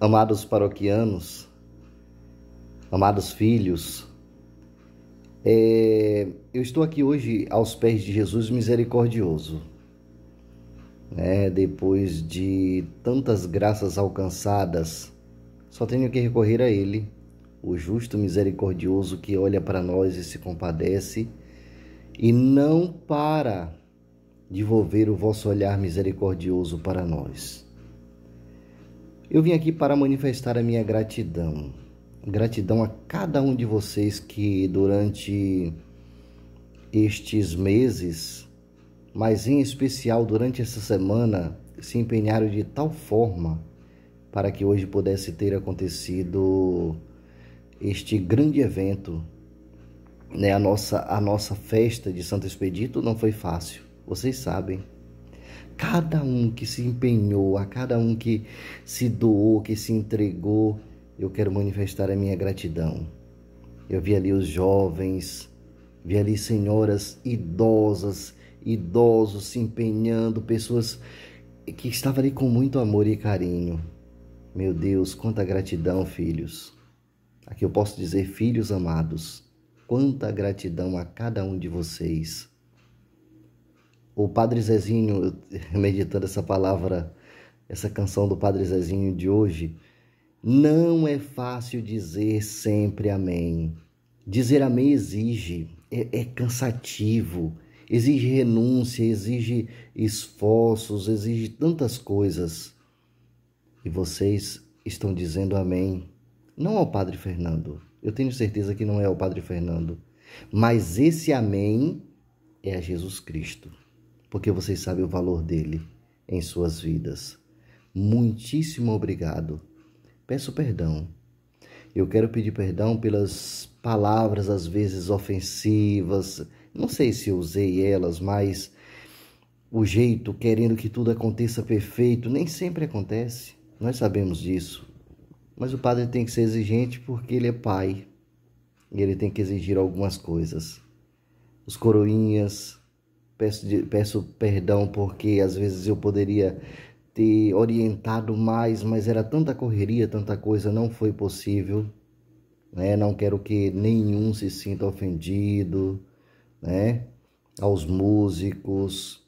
Amados paroquianos, amados filhos, é, eu estou aqui hoje aos pés de Jesus misericordioso. Né? Depois de tantas graças alcançadas, só tenho que recorrer a Ele, o justo misericordioso que olha para nós e se compadece e não para devolver o vosso olhar misericordioso para nós. Eu vim aqui para manifestar a minha gratidão. Gratidão a cada um de vocês que durante estes meses, mas em especial durante essa semana, se empenharam de tal forma para que hoje pudesse ter acontecido este grande evento. Né? A, nossa, a nossa festa de Santo Expedito não foi fácil, vocês sabem cada um que se empenhou, a cada um que se doou, que se entregou, eu quero manifestar a minha gratidão. Eu vi ali os jovens, vi ali senhoras idosas, idosos se empenhando, pessoas que estavam ali com muito amor e carinho. Meu Deus, quanta gratidão, filhos. Aqui eu posso dizer, filhos amados, quanta gratidão a cada um de vocês o Padre Zezinho, meditando essa palavra, essa canção do Padre Zezinho de hoje, não é fácil dizer sempre amém. Dizer amém exige, é, é cansativo, exige renúncia, exige esforços, exige tantas coisas. E vocês estão dizendo amém, não ao Padre Fernando. Eu tenho certeza que não é ao Padre Fernando. Mas esse amém é a Jesus Cristo porque vocês sabem o valor dele em suas vidas. Muitíssimo obrigado. Peço perdão. Eu quero pedir perdão pelas palavras às vezes ofensivas. Não sei se usei elas, mas o jeito querendo que tudo aconteça perfeito nem sempre acontece. Nós sabemos disso. Mas o padre tem que ser exigente porque ele é pai. E ele tem que exigir algumas coisas. Os coroinhas, Peço, de, peço perdão porque às vezes eu poderia ter orientado mais, mas era tanta correria, tanta coisa, não foi possível. Né? Não quero que nenhum se sinta ofendido, né? Aos músicos,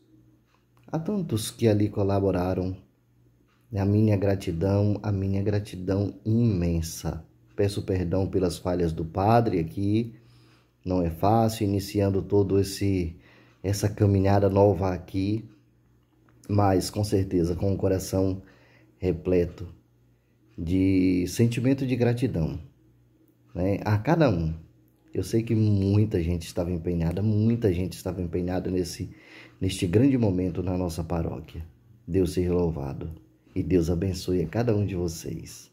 a tantos que ali colaboraram. A minha gratidão, a minha gratidão imensa. Peço perdão pelas falhas do padre aqui. Não é fácil iniciando todo esse essa caminhada nova aqui, mas com certeza com o coração repleto de sentimento de gratidão né? a cada um. Eu sei que muita gente estava empenhada, muita gente estava empenhada nesse, neste grande momento na nossa paróquia. Deus seja louvado e Deus abençoe a cada um de vocês.